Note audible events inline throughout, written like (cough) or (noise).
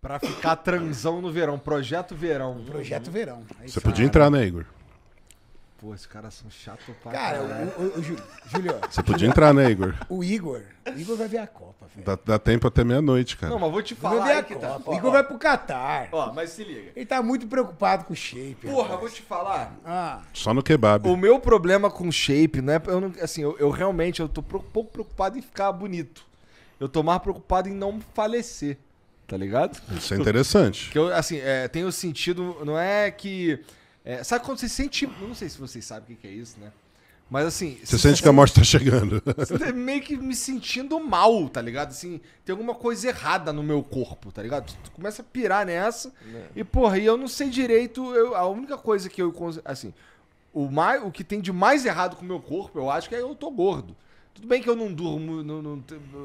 Pra ficar transão no verão. Projeto Verão. Projeto Verão. Você podia entrar, né, Igor? Pô, esses caras são é chato pra Cara, o, o, o Ju- Júlio, Você podia entrar, né, Igor? o Igor, o Igor vai ver a Copa, velho. Dá, dá tempo até meia-noite, cara. Não, mas vou te falar vai ver aí a é tá. Copa. O Igor vai pro Catar. Ó, mas se liga. Ele tá muito preocupado com o shape. Porra, rapaz. vou te falar. Ah, Só no kebab. O meu problema com o shape, né? Eu não, assim, eu, eu realmente eu tô pouco preocupado em ficar bonito. Eu tô mais preocupado em não falecer tá ligado? Isso é interessante. Que eu, assim, é, tem o sentido, não é que. É, sabe quando você sente. Não sei se vocês sabem o que é isso, né? Mas assim. Você se, sente que a morte tá chegando. Você tá meio que me sentindo mal, tá ligado? Assim, tem alguma coisa errada no meu corpo, tá ligado? Tu, começa a pirar nessa. É. E, porra, e eu não sei direito. Eu, a única coisa que eu. Assim, o, mais, o que tem de mais errado com o meu corpo, eu acho que é eu tô gordo. Tudo bem que eu não durmo, não, não,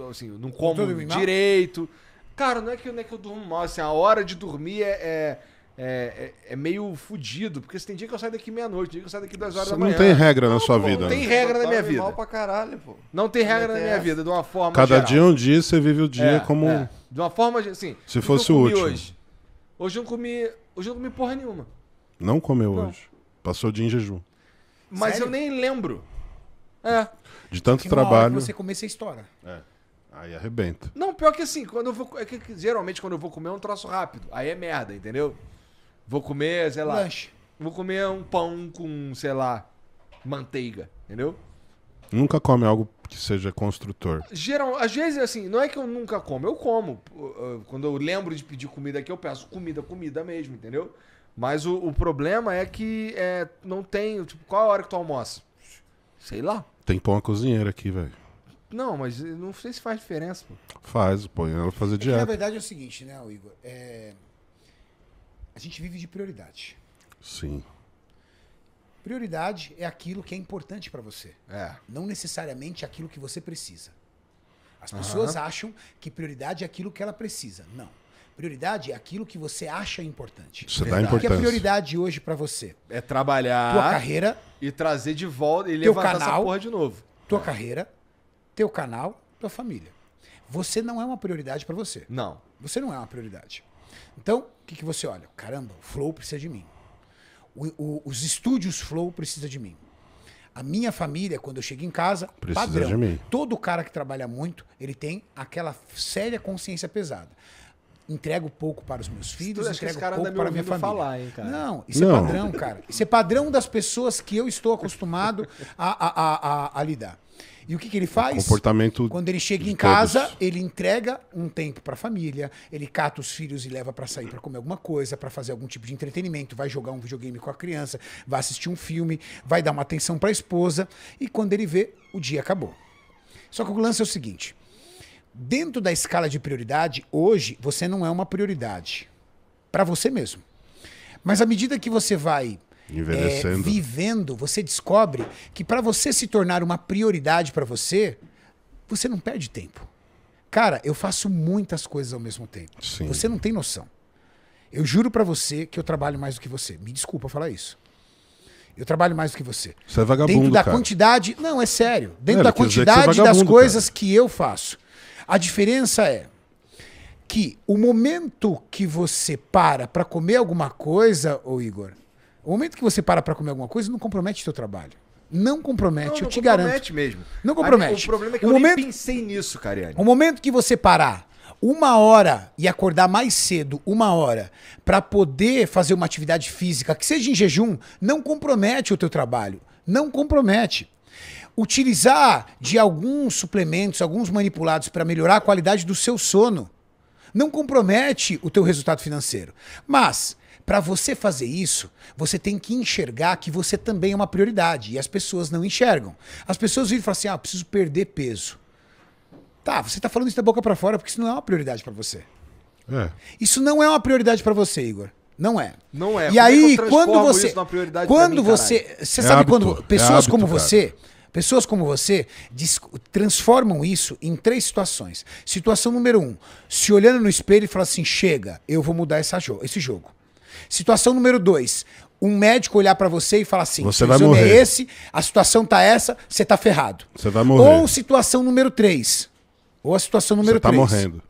assim, não como direito. Mal? Cara, não é que, não é que eu durmo mal, assim, a hora de dormir é, é, é, é, é meio fudido, porque tem dia que eu saio daqui meia-noite, tem dia que eu saio daqui duas horas Você da manhã. Não tem regra na sua vida. Não tem né? regra na minha vida. Mal pra caralho, pô. Não tem regra na minha vida, de uma forma Cada geral. dia é um dia, você vive o dia é, como... É. De uma forma, assim... Se fosse o último. Hoje? hoje eu não comi... Hoje eu não comi porra nenhuma. Não comeu não. hoje. Passou o dia em jejum. Mas Sério? eu nem lembro. É. De tanto trabalho. você comer, você estoura. É. Aí arrebenta. Não, pior que assim, quando eu vou. É que, geralmente quando eu vou comer é um troço rápido. Aí é merda, entendeu? Vou comer, sei lá. Lanche. Vou comer um pão com, sei lá, manteiga, entendeu? Nunca come algo que seja construtor. Geral, às vezes, assim, não é que eu nunca como, eu como. Eh, quando eu lembro de pedir comida aqui, eu peço comida, comida mesmo, entendeu? Mas o, o problema é que é, não tem. Tipo, qual a hora que tu almoça? Sei lá. Tem pão a cozinheira aqui, velho. Não, mas não sei se faz diferença. Pô. Faz, põe ela é fazer é dieta. Que, na verdade é o seguinte, né, Igor? É... A gente vive de prioridade. Sim. Prioridade é aquilo que é importante para você. É. Não necessariamente aquilo que você precisa. As pessoas uhum. acham que prioridade é aquilo que ela precisa. Não. Prioridade é aquilo que você acha importante. Você dá importância. O que é prioridade hoje para você? É trabalhar. Tua carreira. E trazer de volta e levantar canal, essa porra de novo. Tua é. carreira, teu canal, tua família. Você não é uma prioridade para você. Não. Você não é uma prioridade. Então, o que, que você olha? Caramba, o Flow precisa de mim. O, o, os estúdios Flow precisa de mim. A minha família, quando eu chego em casa, precisa padrão. De mim. Todo cara que trabalha muito, ele tem aquela séria consciência pesada entrego pouco para os meus filhos, Acho entrego pouco para a minha família. Falar, hein, Não, isso é Não. é padrão, cara. Isso é padrão das pessoas que eu estou acostumado a, a, a, a lidar. E o que, que ele faz? comportamento. Quando ele chega em casa, todos. ele entrega um tempo para a família, ele cata os filhos e leva para sair para comer alguma coisa, para fazer algum tipo de entretenimento, vai jogar um videogame com a criança, vai assistir um filme, vai dar uma atenção para a esposa. E quando ele vê, o dia acabou. Só que o lance é o seguinte: dentro da escala de prioridade, hoje você não é uma prioridade para você mesmo. Mas à medida que você vai é, vivendo, você descobre que para você se tornar uma prioridade para você, você não perde tempo. Cara, eu faço muitas coisas ao mesmo tempo. Sim. Você não tem noção. Eu juro para você que eu trabalho mais do que você. Me desculpa falar isso. Eu trabalho mais do que você. Você é vagabundo, Dentro da cara. quantidade... Não, é sério. Dentro é, da quantidade é das coisas cara. que eu faço. A diferença é que o momento que você para para comer alguma coisa, ô Igor, o momento que você para para comer alguma coisa não compromete o seu trabalho. Não compromete, não, eu te garanto. Não compromete mesmo. Não compromete. o problema é que o eu momento, nem pensei nisso, Cariani. O momento que você parar uma hora e acordar mais cedo, uma hora, para poder fazer uma atividade física, que seja em jejum, não compromete o teu trabalho. Não compromete. Utilizar de alguns suplementos, alguns manipulados para melhorar a qualidade do seu sono, não compromete o teu resultado financeiro. Mas para você fazer isso, você tem que enxergar que você também é uma prioridade. E as pessoas não enxergam. As pessoas vivem e falam assim: ah, preciso perder peso. Tá, você tá falando isso da boca para fora porque isso não é uma prioridade para você. É. Isso não é uma prioridade para você, Igor. Não é. Não é. E Como é aí, é quando você. quando mim, você. Você é sabe hábito. quando é pessoas hábito, como cara. você. Pessoas como você transformam isso em três situações. Situação número um: se olhando no espelho e falar assim, chega, eu vou mudar essa jo esse jogo. Situação número dois: um médico olhar para você e falar assim: você vai é morrer. é esse, a situação tá essa, você tá ferrado. Você vai morrer. Ou situação número 3. Ou a situação número 3. Você tá três. morrendo.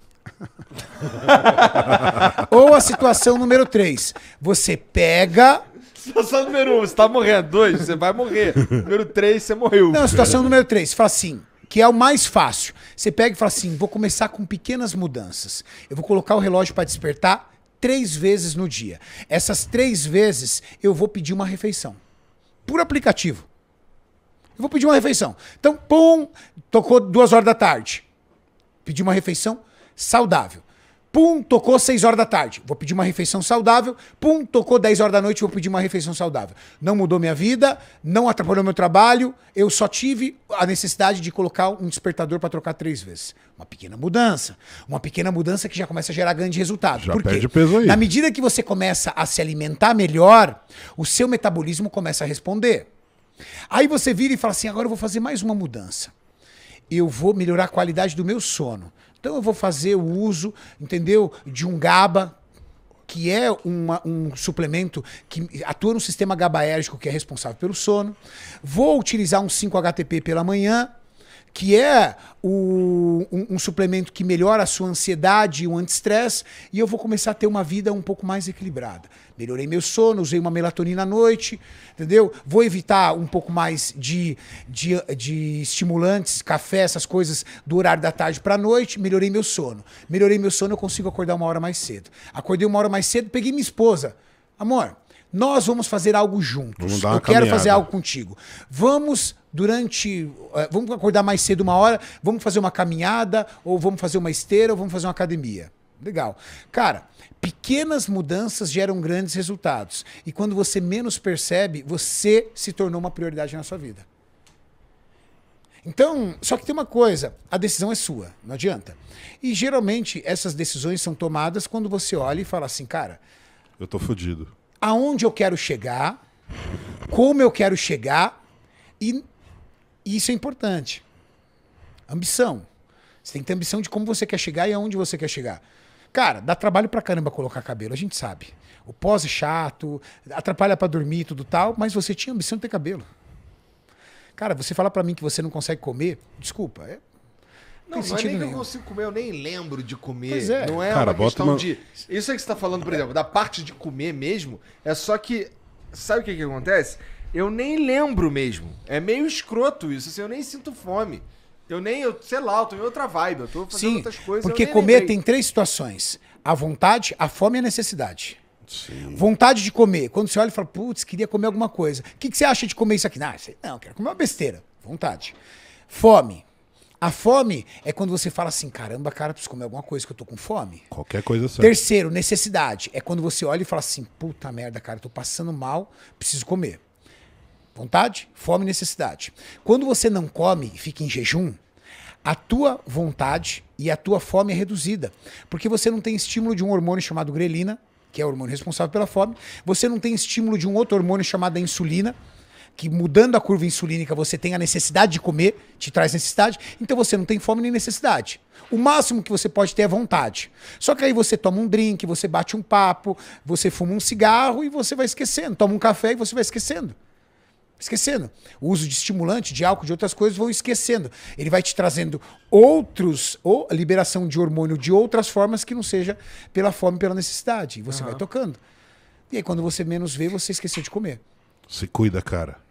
(laughs) Ou a situação número 3. Você pega. Situação número 1, um, você tá morrendo. 2, você vai morrer. Número 3, você morreu. Não, situação número 3. Fala assim que é o mais fácil. Você pega e fala assim: vou começar com pequenas mudanças. Eu vou colocar o relógio para despertar três vezes no dia. Essas três vezes eu vou pedir uma refeição. Por aplicativo. Eu vou pedir uma refeição. Então, pum, tocou duas horas da tarde. Pedi uma refeição saudável. Pum, tocou 6 horas da tarde, vou pedir uma refeição saudável. Pum, tocou 10 horas da noite, vou pedir uma refeição saudável. Não mudou minha vida, não atrapalhou meu trabalho, eu só tive a necessidade de colocar um despertador para trocar três vezes. Uma pequena mudança. Uma pequena mudança que já começa a gerar grande resultado. Já Por perde peso aí. Na medida que você começa a se alimentar melhor, o seu metabolismo começa a responder. Aí você vira e fala assim: agora eu vou fazer mais uma mudança. Eu vou melhorar a qualidade do meu sono. Então eu vou fazer o uso, entendeu, de um GABA, que é uma, um suplemento que atua no sistema GABAérgico, que é responsável pelo sono. Vou utilizar um 5-HTP pela manhã, que é o, um, um, suplemento que melhora a sua ansiedade e o anti-estresse, e eu vou começar a ter uma vida um pouco mais equilibrada. Melhorei meu sono, usei uma melatonina à noite, entendeu? Vou evitar um pouco mais de, de, de estimulantes, café, essas coisas do horário da tarde para a noite, melhorei meu sono. Melhorei meu sono, eu consigo acordar uma hora mais cedo. Acordei uma hora mais cedo, peguei minha esposa. Amor, nós vamos fazer algo juntos. Eu quero caminhada. fazer algo contigo. Vamos durante. Eh, vamos acordar mais cedo uma hora, vamos fazer uma caminhada, ou vamos fazer uma esteira, ou vamos fazer uma academia. Legal. Cara, pequenas mudanças geram grandes resultados. E quando você menos percebe, você se tornou uma prioridade na sua vida. Então, só que tem uma coisa, a decisão é sua, não adianta. E geralmente essas decisões são tomadas quando você olha e fala assim, cara, eu tô fodido aonde eu quero chegar, como eu quero chegar, e isso é importante. Ambição. Você tem que ter ambição de como você quer chegar e aonde você quer chegar. Cara, dá trabalho pra caramba colocar cabelo, a gente sabe. O pós é chato, atrapalha para dormir, tudo tal, mas você tinha ambição de ter cabelo. Cara, você fala para mim que você não consegue comer, desculpa, é não, não, é nem que eu consigo comer, eu nem lembro de comer. Pois é. Não é Cara, uma questão uma... de. Isso é que você tá falando, por exemplo, da parte de comer mesmo, é só que. Sabe o que, que acontece? Eu nem lembro mesmo. É meio escroto isso, assim, eu nem sinto fome. Eu nem, eu, sei lá, eu tô em outra vibe, eu tô fazendo Sim, outras coisas. Porque comer lembrei. tem três situações: a vontade, a fome e a necessidade. Sim. Vontade de comer. Quando você olha e fala, putz, queria comer alguma coisa. O que, que você acha de comer isso aqui? Não, não, quero comer uma besteira. Vontade. Fome. A fome é quando você fala assim: caramba, cara, preciso comer alguma coisa que eu tô com fome. Qualquer coisa é certa. Terceiro, necessidade. É quando você olha e fala assim: puta merda, cara, tô passando mal, preciso comer. Vontade, fome e necessidade. Quando você não come e fica em jejum, a tua vontade e a tua fome é reduzida. Porque você não tem estímulo de um hormônio chamado grelina, que é o hormônio responsável pela fome. Você não tem estímulo de um outro hormônio chamado insulina, que mudando a curva insulínica você tem a necessidade de comer, te traz necessidade, então você não tem fome nem necessidade. O máximo que você pode ter é vontade. Só que aí você toma um drink, você bate um papo, você fuma um cigarro e você vai esquecendo. Toma um café e você vai esquecendo. Esquecendo. O uso de estimulante, de álcool, de outras coisas vão esquecendo. Ele vai te trazendo outros, ou liberação de hormônio de outras formas que não seja pela fome, pela necessidade. E você uhum. vai tocando. E aí, quando você menos vê, você esqueceu de comer. Se cuida, cara.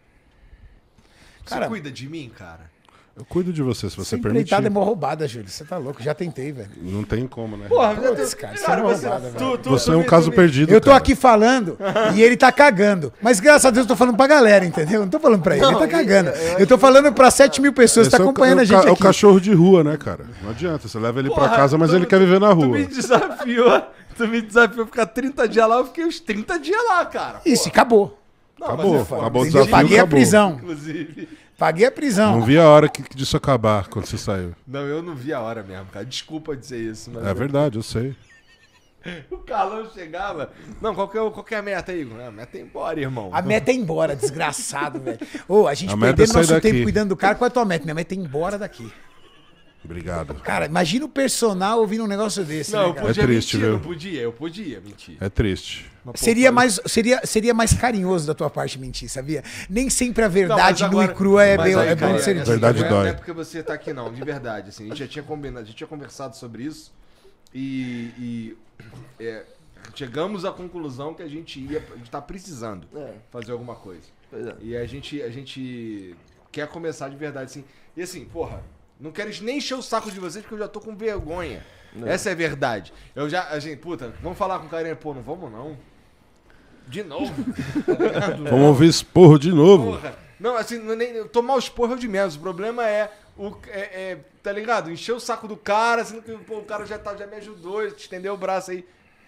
Cara, você cuida de mim, cara? Eu cuido de você, se você permitir. Deitada é uma roubada, Júlio. Você tá louco, já tentei, velho. Não tem como, né? Porra, meu Deus, cara, isso é você, roubada, você é um caso perdido. Eu tô cara. aqui falando e ele tá cagando. Mas graças a Deus eu tô falando pra galera, entendeu? Não tô falando pra ele, ele tá cagando. É, é eu tô falando pra 7 mil pessoas que tá é acompanhando é o, a gente aqui. É o cachorro de rua, né, cara? Não adianta, você leva ele Porra, pra casa, mas tu, ele quer viver na rua. Tu me desafiou, tu me desafiou ficar 30 dias lá, eu fiquei uns 30 dias lá, cara. Isso, acabou. Não, acabou, é acabou o desafio, Paguei acabou. a prisão. Inclusive. Paguei a prisão. Não vi a hora que, que disso acabar quando você saiu. Não, eu não vi a hora mesmo, cara. Desculpa dizer isso. Mas é verdade, eu sei. (laughs) O Carlão chegava. Não, qual que, é, qual que é a meta, aí A meta é ir embora, irmão. A meta é ir embora, desgraçado, velho. Ô, a gente a perdendo é nosso daqui. tempo cuidando do cara. Qual é a tua meta? Minha meta é ir embora daqui. Obrigado. Cara, imagina o personal ouvindo um negócio desse. Não, né, podia é triste, mentir, viu? eu podia, eu podia mentir. É triste. Seria mais, seria, seria mais carinhoso da tua parte mentir, sabia? Nem sempre a verdade nua e crua é, bem, aí, é cara, bom de ser é dita. Verdade não é, dói. Não é porque você tá aqui, não, de verdade. Assim, a, gente já tinha combinado, a gente tinha conversado sobre isso e, e é, chegamos à conclusão que a gente ia estar tá precisando é. fazer alguma coisa. É. E a gente, a gente quer começar de verdade, assim. E assim, porra, não quero nem encher o saco de vocês porque eu já tô com vergonha. Não. Essa é a verdade. Eu já. A gente, puta, vamos falar com o carinha, pô, não vamos não. De novo? (laughs) Tá vamos ouvir esporro de novo. Porra. Não, assim, é nem, tomar os porros é de menos. O problema é, o, é, é, tá ligado? Encher o saco do cara, sendo assim, que pô, o cara já, tá, já me ajudou, estendeu o braço aí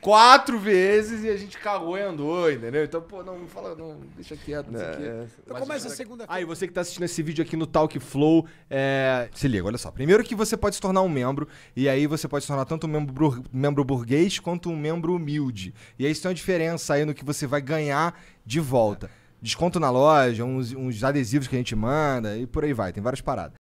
quatro vezes e a gente cagou e andou, entendeu? Então, pô, não fala, não, deixa quieto, não aqui. É, é. Então começa a segunda Aí, ah, você que tá assistindo esse vídeo aqui no Talk Flow, é... se liga, olha só. Primeiro que você pode se tornar um membro, e aí você pode se tornar tanto um membro, membro burguês quanto um membro humilde. E aí isso tem uma diferença aí no que você vai ganhar de volta. Desconto na loja, uns, uns adesivos que a gente manda e por aí vai, tem várias paradas.